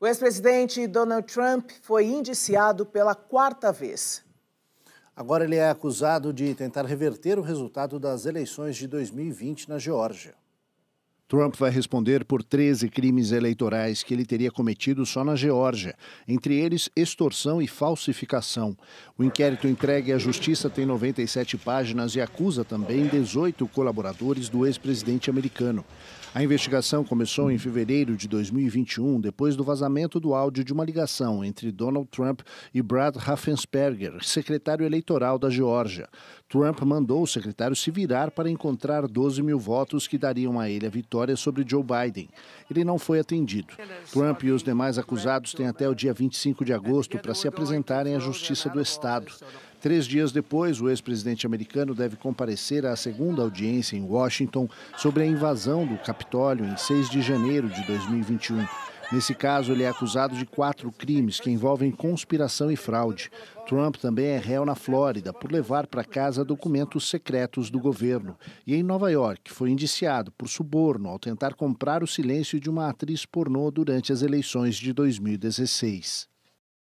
O ex-presidente Donald Trump foi indiciado pela quarta vez. Agora ele é acusado de tentar reverter o resultado das eleições de 2020 na Geórgia. Trump vai responder por 13 crimes eleitorais que ele teria cometido só na Geórgia, entre eles extorsão e falsificação. O inquérito entregue à justiça tem 97 páginas e acusa também 18 colaboradores do ex-presidente americano. A investigação começou em fevereiro de 2021, depois do vazamento do áudio de uma ligação entre Donald Trump e Brad Raffensperger, secretário eleitoral da Geórgia. Trump mandou o secretário se virar para encontrar 12 mil votos que dariam a ele a vitória vitória sobre Joe Biden. Ele não foi atendido. Trump e os demais acusados têm até o dia 25 de agosto para se apresentarem à Justiça do Estado. Três dias depois, o ex-presidente americano deve comparecer à segunda audiência em Washington sobre a invasão do Capitólio em 6 de janeiro de 2021. Nesse caso, ele é acusado de quatro crimes que envolvem conspiração e fraude. Trump também é réu na Flórida por levar para casa documentos secretos do governo. E em Nova York, foi indiciado por suborno ao tentar comprar o silêncio de uma atriz pornô durante as eleições de 2016.